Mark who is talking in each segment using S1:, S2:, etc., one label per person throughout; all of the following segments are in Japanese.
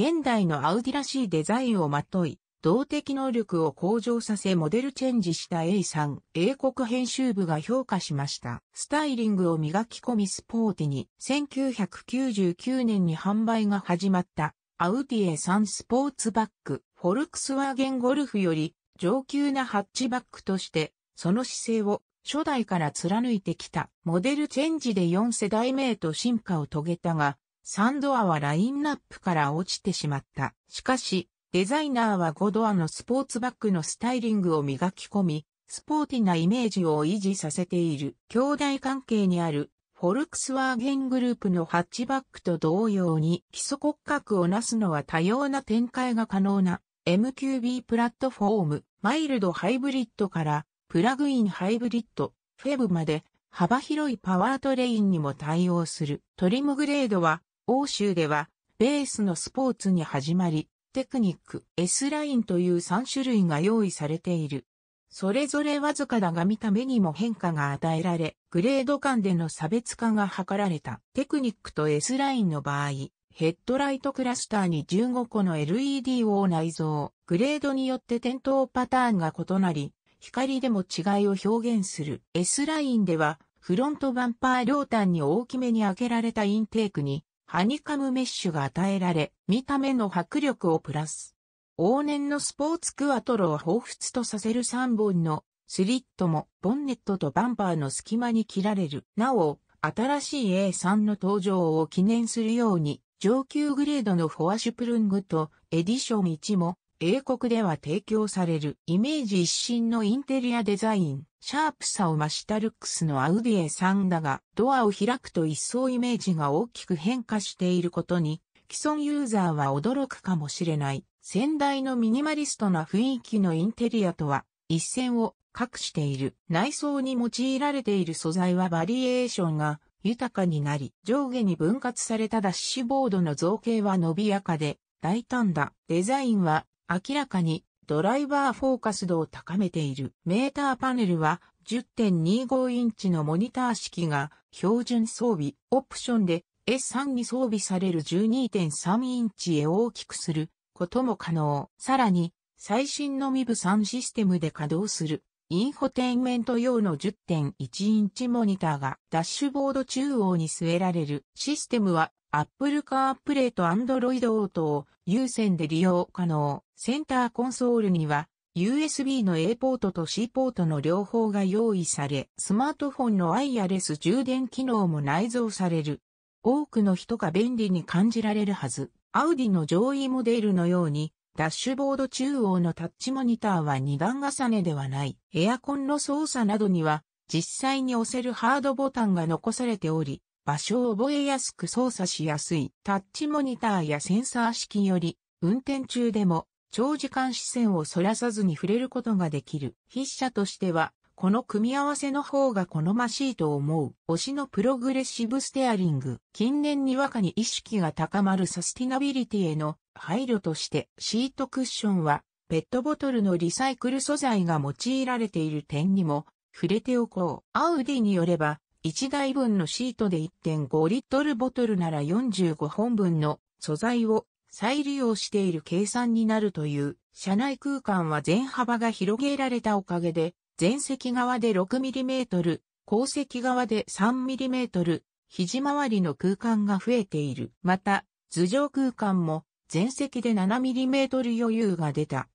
S1: 現代のアウディらしいデザインをまとい、動的能力を向上させモデルチェンジした A さん、英国編集部が評価しました。スタイリングを磨き込みスポーティに、1999年に販売が始まった、アウディ A3 スポーツバッグ、フォルクスワーゲンゴルフより上級なハッチバッグとして、その姿勢を初代から貫いてきたモデルチェンジで4世代目へと進化を遂げたが、サンドアはラインナップから落ちてしまった。しかし、デザイナーは5ドアのスポーツバッグのスタイリングを磨き込み、スポーティなイメージを維持させている。兄弟関係にあるフォルクスワーゲングループのハッチバックと同様に基礎骨格をなすのは多様な展開が可能な MQB プラットフォーム、マイルドハイブリッドからプラグインハイブリッド、フェブまで幅広いパワートレインにも対応する。トリムグレードは欧州では、ベースのスポーツに始まり、テクニック、S ラインという3種類が用意されている。それぞれわずかだが見た目にも変化が与えられ、グレード間での差別化が図られた。テクニックと S ラインの場合、ヘッドライトクラスターに15個の LED を内蔵。グレードによって点灯パターンが異なり、光でも違いを表現する。S ラインでは、フロントバンパー両端に大きめに開けられたインテークに、ハニカムメッシュが与えられ、見た目の迫力をプラス。往年のスポーツクワトロを彷彿とさせる3本のスリットもボンネットとバンパーの隙間に切られる。なお、新しい A3 の登場を記念するように、上級グレードのフォアシュプルングとエディション1も英国では提供されるイメージ一新のインテリアデザイン。シャープさを増したルックスのアウディエさんだが、ドアを開くと一層イメージが大きく変化していることに、既存ユーザーは驚くかもしれない。先代のミニマリストな雰囲気のインテリアとは一線を画している。内装に用いられている素材はバリエーションが豊かになり、上下に分割されたダッシュボードの造形は伸びやかで大胆だ。デザインは明らかにドライバーフォーカス度を高めている。メーターパネルは10.25インチのモニター式が標準装備、オプションで S3 に装備される12.3インチへ大きくすることも可能。さらに、最新の MIB3 システムで稼働するインフォテインメント用の10.1インチモニターがダッシュボード中央に据えられるシステムは Apple CarPlay と Android Auto を有線で利用可能。センターコンソールには USB の A ポートと C ポートの両方が用意され、スマートフォンのワイヤレス充電機能も内蔵される。多くの人が便利に感じられるはず。アウディの上位モデルのようにダッシュボード中央のタッチモニターは2段重ねではない。エアコンの操作などには、実際に押せるハードボタンが残されており、場所を覚えやすく操作しやすいタッチモニターやセンサー式より、運転中でも長時間視線を逸らさずに触れることができる。筆者としてはこの組み合わせの方が好ましいと思う。推しのプログレッシブステアリング。近年にわかに意識が高まるサスティナビリティへの配慮としてシートクッションはペットボトルのリサイクル素材が用いられている点にも触れておこう。アウディによれば1台分のシートで1.5リットルボトルなら45本分の素材を再利用している計算になるという、車内空間は全幅が広げられたおかげで、前席側で 6mm、後席側で 3mm、肘周りの空間が増えている。また、頭上空間も前席で 7mm 余裕が出た。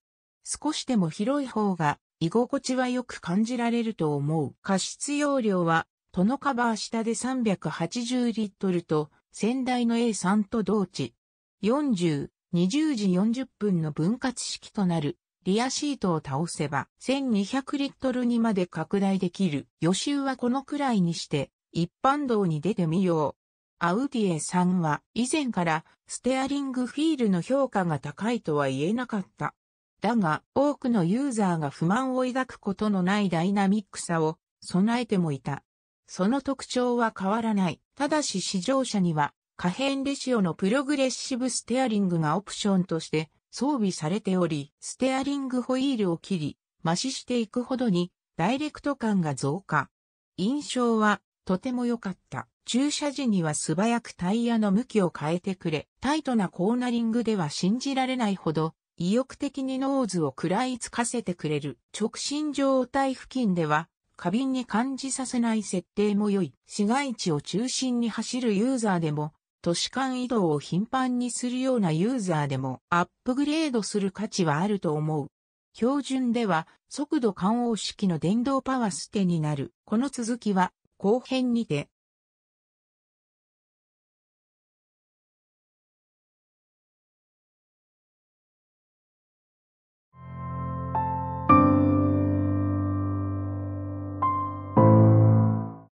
S1: 少しでも広い方が居心地はよく感じられると思う。加湿容量は、トノカバー下で380リットルと、先代の A3 と同値。40、20時40分の分割式となる。リアシートを倒せば1200リットルにまで拡大できる。予習はこのくらいにして一般道に出てみよう。アウディエさんは以前からステアリングフィールの評価が高いとは言えなかった。だが多くのユーザーが不満を抱くことのないダイナミックさを備えてもいた。その特徴は変わらない。ただし試乗車には可変レシオのプログレッシブステアリングがオプションとして装備されており、ステアリングホイールを切り、増ししていくほどに、ダイレクト感が増加。印象は、とても良かった。駐車時には素早くタイヤの向きを変えてくれ、タイトなコーナリングでは信じられないほど、意欲的にノーズを食らいつかせてくれる。直進状態付近では、過敏に感じさせない設定も良い。市街地を中心に走るユーザーでも、都市間移動を頻繁にするようなユーザーでもアップグレードする価値はあると思う。標準では速度感応式の電動パワーステになる。この続きは後編にて